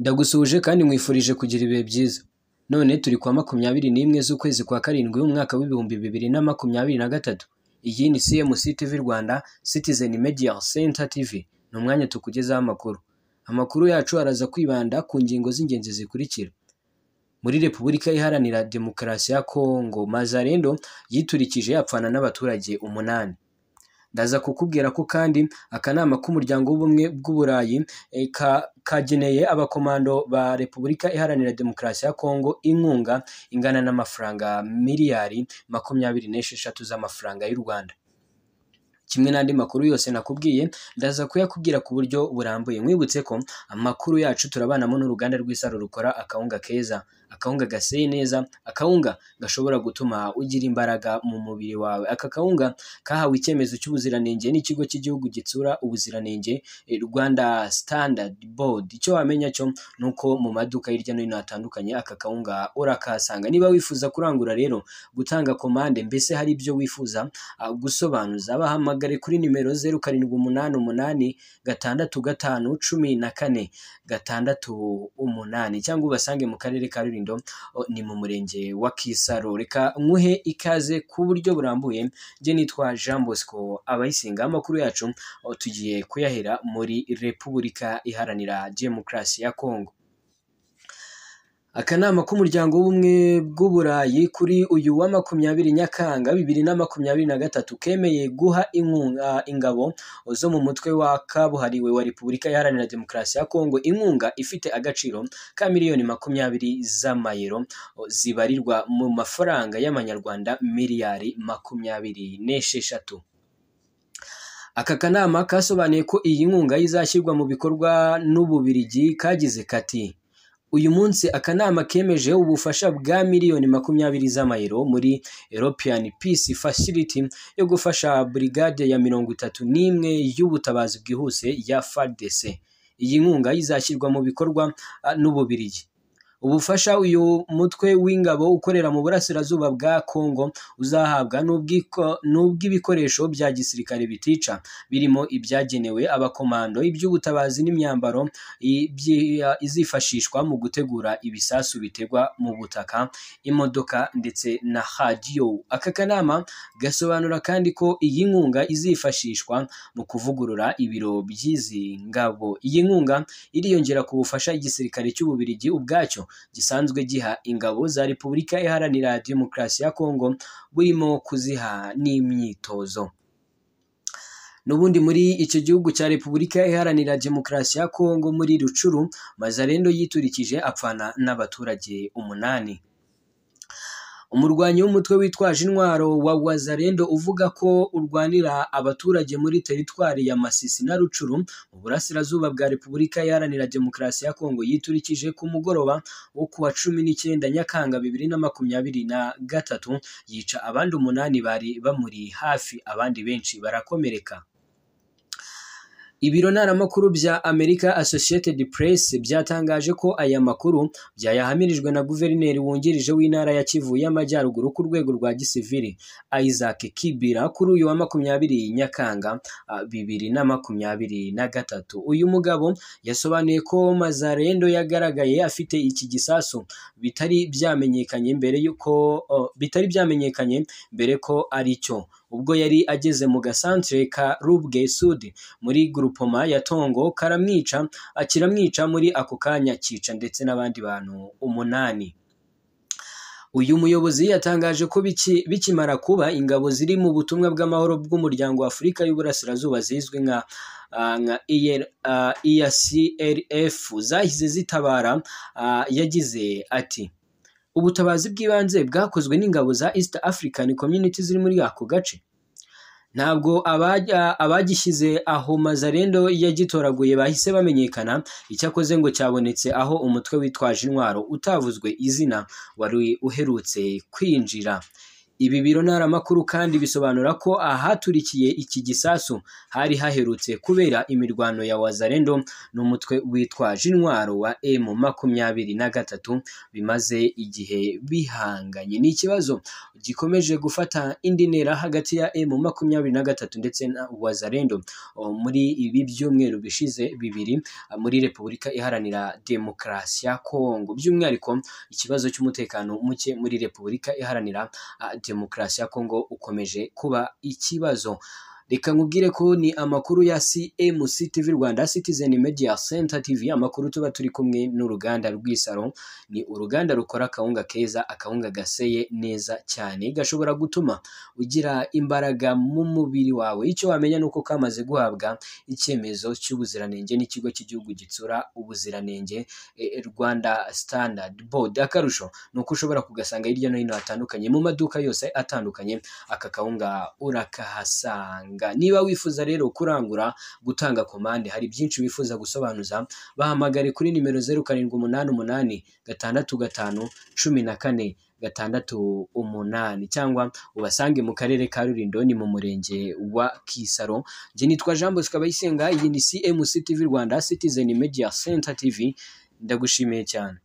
Ndagusuhuje kandi nkwifurije kugira ibihe byiza. None turi kwa makumyabiri n'imwe z'ukwezi kwa karindwi w'umwaka w'ibihumbi bibiri na makumyabiri na gatatu. Iyi ni CMC TV Rwanda Citizen Media Center TV. Ni umwanya tukugezaho amakuru. Amakuru yacu araza kwibanda ku ngingo z'ingenzi zikurikira. Muri Repubulika Iharanira Demokarasi ya Kongo, Mazarendo yiturikije yapfana n'abaturage umunani. Ndaza kukubwira ko kandi akanama k'umuryango w'ubumwe bw'Uburayi eh, kageneye abakomando ba Repubulika Iharanira Demokarasi ya Kongo inkunga ingana n'amafaranga miliyari makumyabiri n'esheshatu z'amafaranga y'u Rwanda kimwe n'andi makuru yose nakubwiye ndaza kuyakubwira ku buryo burambuye mwibutse ko amakuru yacu turabanamo n'uruganda rw'isaro rukora akawunga keza akawunga gaseye neza akawunga gashobora gutuma ugira imbaraga mu mubiri wawe aka kawunga kahawe icyemezo cy'ubuziranenge n'ikigo cy'igihugu gitsura ubuziranenge eh, Rwanda standard board icyo wamenya cyo ni uko mu maduka hirya no hino hatandukanye aka kawunga urakahasanga niba wifuza kurangura rero gutanga komande mbese hari ibyo wifuza ah, gusobanuza bahamagare kuri nimero zeru karindwi umunani umunani gatandatu gatanu cumi na kane gatandatu umunani cyangwa ubasange mu karere ka rurinda Kinindo ni mu murenge wa Kisaro reka nkuhe ikaze ku buryo burambuye njye nitwa Jean Bosco abayisingaho amakuru yacu tugiye kuyahera muri Repubulika Iharanira Demokarasi ya Kongo Akanama k'umuryango w'ubumwe bw'Uburayi kuri uyu wa makumyabiri Nyakanga bibiri na makumyabiri na gatatu kemeye guha inkunga ah, ingabo zo mu mutwe wa kabuhariwe wa Repubulika Iharanira Demokarasi ya Kongo inkunga ifite agaciro ka miliyoni makumyabiri z'amayero zibarirwa mu mafaranga y'amanyarwanda miliyari makumyabiri n'esheshatu. Aka kanama kasobanuye ko iyi nkunga izashyirwa mu bikorwa n'Ububirigi kagize kati uyu munsi akanama kemeje ubufasha bwa miliyoni makumyabiri z'amayero muri European Peace Facility yo gufasha burigade ya mirongo itatu n'imwe y'ubutabazi bwihuse ya FARDC. Iyi nkunga izashyirwa mu bikorwa n'Ububiligi. Ubufasha uyu mutwe w'ingabo ukorera mu burasirazuba bwa Kongo uzahabwa n'ubw'ibikoresho bya gisirikare bitica birimo ibyagenewe abakomando, iby'ubutabazi n'imyambaro izifashishwa mu gutegura ibisasu bitegwa mu butaka, imodoka ndetse na radiyo. Aka kanama gasobanura kandi ko iyi nkunga izifashishwa mu kuvugurura ibiro by'izi ngabo. Iyi nkunga iriyongera ku bufasha igisirikare cy'Ububirigi ubwacyo gisanzwe giha ingabo za repubulika iharanira demokarasi ya kongo burimo kuziha n'imyitozo n'ubundi muri icyo gihugu cya repubulika iharanira demokarasi ya kongo muri rucuru mazarendo yiturikije apfana n'abaturage umunani umurwanyi w'umutwe witwaje intwaro wa Wazalendo uvuga ko urwanira abaturage muri teritwari ya Masisi na Rucuru mu burasirazuba bwa Repubulika Iharanira Demokarasi ya Kongo yiturikije ku mugoroba wo kuwa cumi n'icyenda Nyakanga bibiri na makumyabiri na gatatu yica abandi umunani bari bamuri hafi abandi benshi barakomereka. Ibiro ntaramakuru bya America Associated Press byatangaje ko aya makuru byayahamirijwe na guverineri wungirije w'intara ya Kivu y'Amajyaruguru ku rwego rwa gisivili Isaac Kibira kuri uyu wa makumyabiri Nyakanga ah, bibiri na makumyabiri na gatatu. Uyu mugabo yasobanuye ko Mazarendo yagaragaye afite iki gisasu bitari byamenyekanye mbere yuko oh, bitari byamenyekanye mbere ko ari cyo ubwo yari ageze mu gasantere ka Rubwe Sud muri Grupoma ya Tongo karamwica akiramwica muri ako kanya kica ndetse n'abandi bantu umunani uyu muyobozi yatangaje ko bikimara kuba ingabo ziri mu butumwa bw'amahoro bw'umuryango wa afurika y'uburasirazuba zizwi nka nka EACRF zahise zitabara yagize ati ubutabazi bw'ibanze bwakozwe n'ingabo za East African Community ziri muri ako gace ntabwo abagishyize aho mazarendo yagitoraguye bahise bamenyekana icyakoze ngo cyabonetse aho umutwe witwaje intwaro utavuzwe izina wari uherutse kwinjira Ibi biro ntaramakuru kandi bisobanura ko ahaturikiye iki gisasu hari haherutse kubera imirwano ya wazarendo n'umutwe witwaje intwaro wa M makumyabiri na gatatu bimaze igihe bihanganye. Ni ikibazo gikomeje gufata indi ntera hagati ya M makumyabiri na gatatu ndetse na Wazalendo oh, muri ibi byumweru bishize bibiri muri Repubulika Iharanira Demokarasi ya Kongo by'umwihariko ikibazo cy'umutekano muke muri Repubulika Iharanira ah, demokarasi ya Kongo ukomeje kuba ikibazo reka nkubwire ko ni amakuru ya CMC TV Rwanda Citizen Media Center TV amakuru tuba turi kumwe n'uruganda rw'Isaro ni uruganda rukora akawunga keza akawunga gaseye neza cyane gashobora gutuma ugira imbaraga mu mubiri wawe icyo wamenya uko kamaze guhabwa icyemezo cy'ubuziranenge n'ikigo cy'igihugu gitsura ubuziranenge e, e, Rwanda Standard Board akarusho ni uko ushobora kugasanga hirya no hino hatandukanye mu maduka yose atandukanye aka kawunga urakahasanga amafaranga niba wifuza rero kurangura gutanga komande hari byinshi wifuza gusobanuza bahamagare kuri nimero zeru karindwi umunani umunani gatandatu gatanu cumi na kane gatandatu umunani cyangwa ubasange mu karere ka Rulindo ni mu murenge wa Kisaro njye nitwa Jean Bosco Abayisenga iyi ni CMC TV Rwanda Citizen Media Center TV ndagushimiye cyane